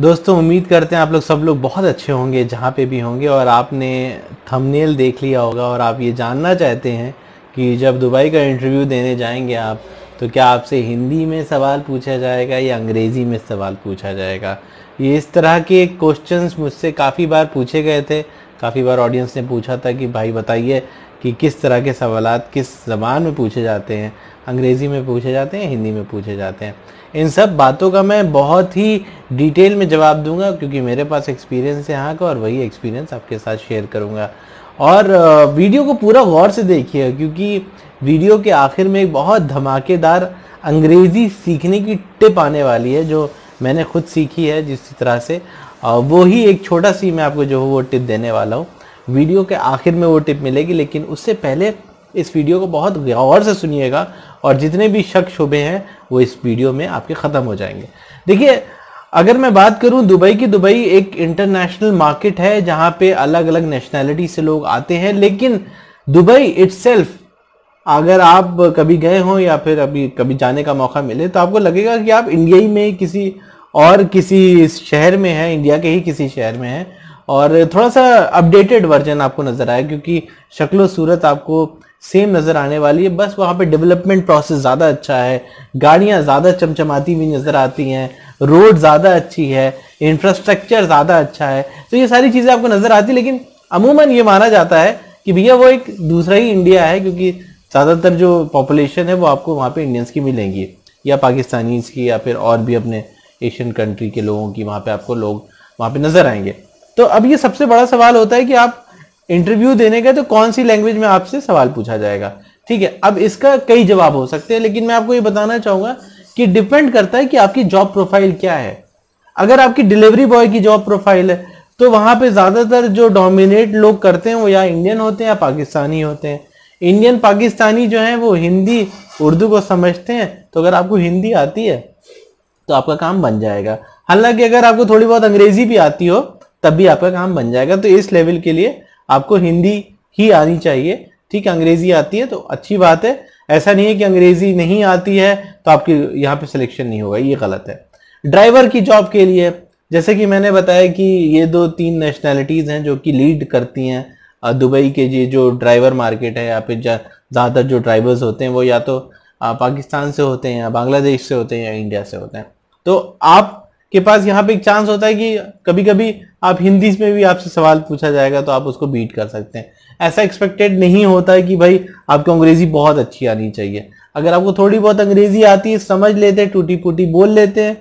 दोस्तों उम्मीद करते हैं आप लोग सब लोग बहुत अच्छे होंगे जहाँ पे भी होंगे और आपने थंबनेल देख लिया होगा और आप ये जानना चाहते हैं कि जब दुबई का इंटरव्यू देने जाएंगे आप तो क्या आपसे हिंदी में सवाल पूछा जाएगा या अंग्रेज़ी में सवाल पूछा जाएगा ये इस तरह के क्वेश्चंस मुझसे काफ़ी बार पूछे गए थे काफ़ी बार ऑडियंस ने पूछा था कि भाई बताइए कि किस तरह के सवाल किस जबान में पूछे जाते हैं अंग्रेज़ी में पूछे जाते हैं हिंदी में पूछे जाते हैं इन सब बातों का मैं बहुत ही डिटेल में जवाब दूंगा क्योंकि मेरे पास एक्सपीरियंस है यहाँ का और वही एक्सपीरियंस आपके साथ शेयर करूँगा और वीडियो को पूरा गौर से देखिए क्योंकि वीडियो के आखिर में एक बहुत धमाकेदार अंग्रेज़ी सीखने की टिप आने वाली है जो मैंने खुद सीखी है जिस तरह से वो ही एक छोटा सी मैं आपको जो है वो टिप देने वाला हूँ वीडियो के आखिर में वो टिप मिलेगी लेकिन उससे पहले इस वीडियो को बहुत गौर से सुनिएगा और जितने भी शक शुबे हैं वो इस वीडियो में आपके ख़त्म हो जाएंगे देखिए अगर मैं बात करूं दुबई की दुबई एक इंटरनेशनल मार्केट है जहां पे अलग अलग नेशनैलिटी से लोग आते हैं लेकिन दुबई इट्सल्फ अगर आप कभी गए हों या फिर अभी कभी जाने का मौका मिले तो आपको लगेगा कि आप इंडिया ही में किसी और किसी शहर में है इंडिया के ही किसी शहर में है और थोड़ा सा अपडेटेड वर्जन आपको नज़र आया क्योंकि शक्ल सूरत आपको सेम नज़र आने वाली है बस वहाँ पे डेवलपमेंट प्रोसेस ज़्यादा अच्छा है गाड़ियाँ ज़्यादा चमचमाती हुई नज़र आती हैं रोड ज़्यादा अच्छी है इंफ्रास्ट्रक्चर ज़्यादा अच्छा है तो ये सारी चीज़ें आपको नज़र आती लेकिन अमूमन ये माना जाता है कि भैया वो एक दूसरा ही इंडिया है क्योंकि ज़्यादातर जो पॉपुलेशन है वो आपको वहाँ पर इंडियंस की मिलेंगी या पाकिस्तानीज की या फिर और भी अपने एशियन कंट्री के लोगों की वहाँ पर आपको लोग वहाँ पर नज़र आएंगे तो अब ये सबसे बड़ा सवाल होता है कि आप इंटरव्यू देने गए तो कौन सी लैंग्वेज में आपसे सवाल पूछा जाएगा ठीक है अब इसका कई जवाब हो सकते हैं लेकिन मैं आपको ये बताना चाहूंगा कि डिपेंड करता है कि आपकी जॉब प्रोफाइल क्या है अगर आपकी डिलीवरी बॉय की जॉब प्रोफाइल है तो वहां पे ज्यादातर जो डोमिनेट लोग करते हैं वो या इंडियन होते हैं या पाकिस्तानी होते हैं इंडियन पाकिस्तानी जो है वो हिंदी उर्दू को समझते हैं तो अगर आपको हिंदी आती है तो आपका काम बन जाएगा हालांकि अगर आपको थोड़ी बहुत अंग्रेजी भी आती हो तब भी आपका काम बन जाएगा तो इस लेवल के लिए आपको हिंदी ही आनी चाहिए ठीक है अंग्रेजी आती है तो अच्छी बात है ऐसा नहीं है कि अंग्रेजी नहीं आती है तो आपके यहाँ पे सिलेक्शन नहीं होगा ये गलत है ड्राइवर की जॉब के लिए जैसे कि मैंने बताया कि ये दो तीन नेशनैलिटीज़ हैं जो कि लीड करती हैं दुबई के जी जो ड्राइवर मार्केट है या फिर ज़्यादातर जो ड्राइवर्स होते हैं वो या तो पाकिस्तान से होते हैं या बांग्लादेश से होते हैं या इंडिया से होते हैं तो आप के पास यहाँ पे एक चांस होता है कि कभी कभी आप हिंदी में भी आपसे सवाल पूछा जाएगा तो आप उसको बीट कर सकते हैं ऐसा एक्सपेक्टेड नहीं होता है कि भाई आपको अंग्रेजी बहुत अच्छी आनी चाहिए अगर आपको थोड़ी बहुत अंग्रेजी आती है समझ लेते हैं टूटी फूटी बोल लेते हैं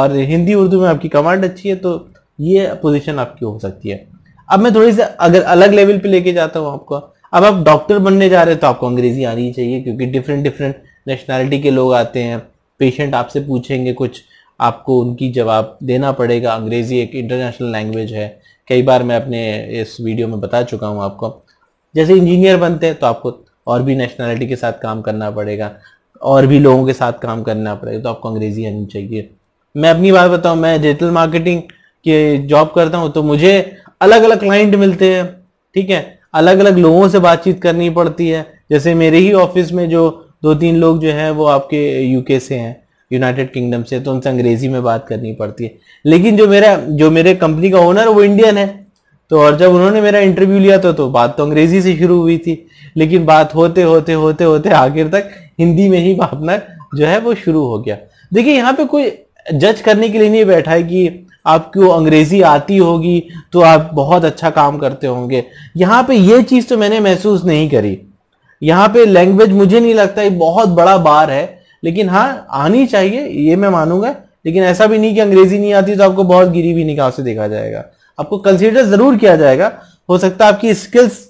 और हिंदी उर्दू में आपकी कमांड अच्छी है तो ये पोजिशन आपकी हो सकती है अब मैं थोड़ी सी अगर अलग लेवल पे लेके जाता हूँ आपको अब आप डॉक्टर बनने जा रहे हैं तो आपको अंग्रेजी आनी चाहिए क्योंकि डिफरेंट डिफरेंट नेशनैलिटी के लोग आते हैं पेशेंट आपसे पूछेंगे कुछ आपको उनकी जवाब देना पड़ेगा अंग्रेज़ी एक इंटरनेशनल लैंग्वेज है कई बार मैं अपने इस वीडियो में बता चुका हूँ आपको जैसे इंजीनियर बनते हैं तो आपको और भी नेशनैलिटी के साथ काम करना पड़ेगा और भी लोगों के साथ काम करना पड़ेगा तो आपको अंग्रेज़ी आनी चाहिए मैं अपनी बात बताऊँ मैं डिजिटल मार्केटिंग की जॉब करता हूँ तो मुझे अलग अलग क्लाइंट मिलते हैं ठीक है अलग अलग लोगों से बातचीत करनी पड़ती है जैसे मेरे ही ऑफिस में जो दो तीन लोग जो हैं वो आपके यूके से हैं यूनाइटेड किंगडम से तो उनसे अंग्रेजी में बात करनी पड़ती है लेकिन जो मेरा जो मेरे कंपनी का ओनर वो इंडियन है तो और जब उन्होंने मेरा इंटरव्यू लिया तो तो बात तो अंग्रेजी से शुरू हुई थी लेकिन बात होते होते होते होते आखिर तक हिंदी में ही भावना जो है वो शुरू हो गया देखिए यहाँ पे कोई जज करने के लिए नहीं बैठा है कि आपको अंग्रेजी आती होगी तो आप बहुत अच्छा काम करते होंगे यहाँ पे ये चीज तो मैंने महसूस नहीं करी यहाँ पे लैंग्वेज मुझे नहीं लगता ये बहुत बड़ा बार है लेकिन हाँ आनी चाहिए ये मैं मानूंगा लेकिन ऐसा भी नहीं कि अंग्रेजी नहीं आती तो आपको बहुत गिरी भी निकाह से देखा जाएगा आपको कंसिडर जरूर किया जाएगा हो सकता है आपकी स्किल्स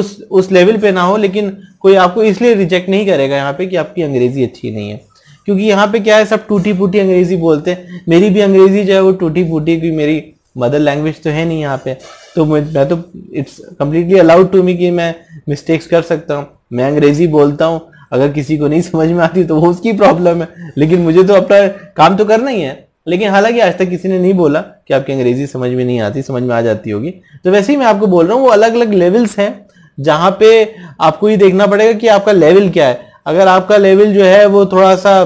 उस उस लेवल पे ना हो लेकिन कोई आपको इसलिए रिजेक्ट नहीं करेगा यहाँ पे कि आपकी अंग्रेजी अच्छी नहीं है क्योंकि यहाँ पे क्या है सब टूटी फूटी अंग्रेजी बोलते हैं मेरी भी अंग्रेजी जो है वो टूटी फूटी क्योंकि मेरी मदर लैंग्वेज तो है नहीं यहाँ पे तो मैं तो it's completely allowed to me कि मैं मिस्टेक्स कर सकता हूँ मैं अंग्रेजी बोलता हूँ अगर किसी को नहीं समझ में आती तो वो उसकी प्रॉब्लम है लेकिन मुझे तो अपना काम तो करना ही है लेकिन हालांकि आज तक किसी ने नहीं बोला कि आपकी अंग्रेजी समझ में नहीं आती समझ में आ जाती होगी तो वैसे ही मैं आपको बोल रहा हूँ वो अलग अलग लेवल्स हैं जहाँ पे आपको ये देखना पड़ेगा कि आपका लेवल क्या है अगर आपका लेवल जो है वो थोड़ा सा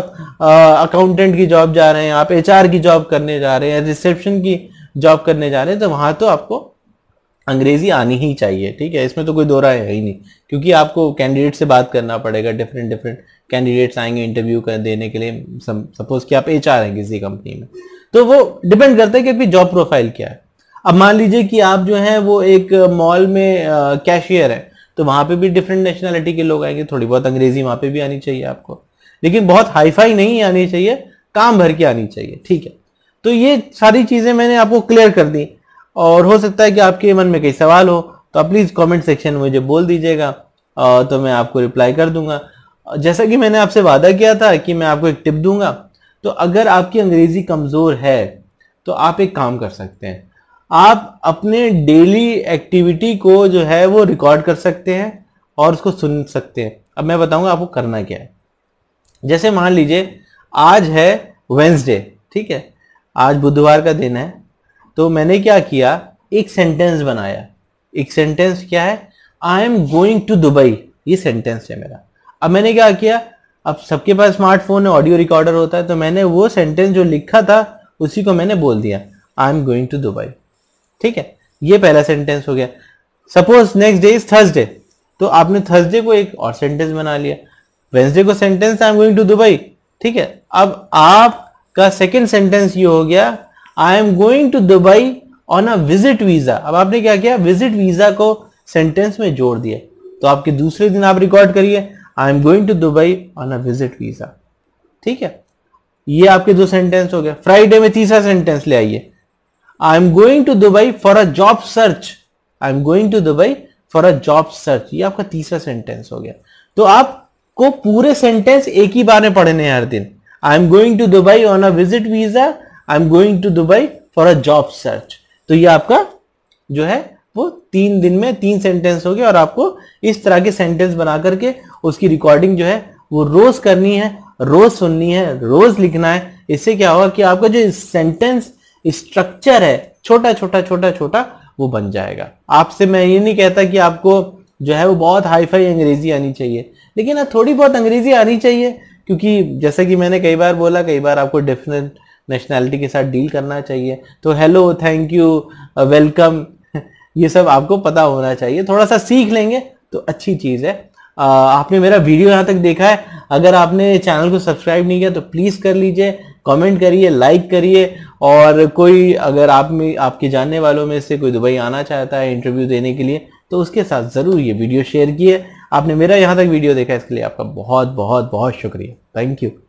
अकाउंटेंट की जॉब जा रहे हैं आप एचआर की जॉब करने जा रहे हैं रिसेप्शन की जॉब करने जा रहे हैं तो वहाँ तो आपको अंग्रेजी आनी ही चाहिए ठीक है इसमें तो कोई दो राय है ही नहीं क्योंकि आपको कैंडिडेट से बात करना पड़ेगा डिफरेंट डिफरेंट कैंडिडेट्स आएंगे इंटरव्यू कर देने के लिए सपोज कि आप एच हैं किसी कंपनी में तो वो डिपेंड करता है कि आपकी जॉब प्रोफाइल क्या है अब मान लीजिए कि आप जो है वो एक मॉल में कैशियर है तो वहां पे भी डिफरेंट नेशनैलिटी के लोग आएंगे थोड़ी बहुत अंग्रेजी वहां पे भी आनी चाहिए आपको लेकिन बहुत हाईफाई नहीं आनी चाहिए काम भर के आनी चाहिए ठीक है तो ये सारी चीजें मैंने आपको क्लियर कर दी और हो सकता है कि आपके मन में कई सवाल हो तो आप प्लीज़ कमेंट सेक्शन में मुझे बोल दीजिएगा तो मैं आपको रिप्लाई कर दूंगा जैसा कि मैंने आपसे वादा किया था कि मैं आपको एक टिप दूंगा तो अगर आपकी अंग्रेज़ी कमज़ोर है तो आप एक काम कर सकते हैं आप अपने डेली एक्टिविटी को जो है वो रिकॉर्ड कर सकते हैं और उसको सुन सकते हैं अब मैं बताऊंगा आपको करना क्या है जैसे मान लीजिए आज है वेंसडे ठीक है आज बुधवार का दिन है तो मैंने क्या किया एक सेंटेंस बनाया एक सेंटेंस क्या है I am going to Dubai ये सेंटेंस है मेरा अब मैंने क्या किया अब सबके पास स्मार्टफोन है ऑडियो रिकॉर्डर होता है तो मैंने वो सेंटेंस जो लिखा था उसी को मैंने बोल दिया I am going to Dubai ठीक है ये पहला सेंटेंस हो गया suppose next day is Thursday तो आपने थर्सडे को एक और सेंटेंस बना लिया वेंसडे को sentence I am going to Dubai ठीक है अब आपका सेकेंड सेंटेंस ये हो गया I am going to Dubai on a visit visa अब आपने क्या किया विजिट वीजा को सेंटेंस में जोड़ दिया तो आपके दूसरे दिन आप रिकॉर्ड करिए I am going to Dubai on a visit visa ठीक है ये आपके दो सेंटेंस हो गया फ्राइडे में तीसरा सेंटेंस ले आइए I am going to Dubai for a job search I am going to Dubai for a job search ये आपका तीसरा सेंटेंस हो गया तो आपको पूरे सेंटेंस एक ही बार में पढ़ने हैं हर दिन I am going to Dubai on a visit visa I am going to Dubai for a job search तो ये आपका जो है वो तीन दिन में तीन सेंटेंस हो गए और आपको इस तरह के सेंटेंस बना करके उसकी रिकॉर्डिंग जो है वो रोज करनी है रोज सुननी है रोज लिखना है इससे क्या होगा कि आपका जो सेंटेंस स्ट्रक्चर है छोटा छोटा छोटा छोटा वो बन जाएगा आपसे मैं ये नहीं कहता कि आपको जो है वो बहुत हाई फाई अंग्रेजी आनी चाहिए लेकिन हाँ, थोड़ी बहुत अंग्रेजी आनी चाहिए क्योंकि जैसा कि मैंने कई बार बोला कई बार आपको डेफिनेट नेशनैलिटी के साथ डील करना चाहिए तो हेलो थैंक यू वेलकम ये सब आपको पता होना चाहिए थोड़ा सा सीख लेंगे तो अच्छी चीज़ है uh, आपने मेरा वीडियो यहाँ तक देखा है अगर आपने चैनल को सब्सक्राइब नहीं किया तो प्लीज़ कर लीजिए कमेंट करिए लाइक करिए और कोई अगर आप में आपके जानने वालों में से कोई दुबई आना चाहता है इंटरव्यू देने के लिए तो उसके साथ ज़रूर ये वीडियो शेयर किए आपने मेरा यहाँ तक वीडियो देखा इसके लिए आपका बहुत बहुत बहुत शुक्रिया थैंक यू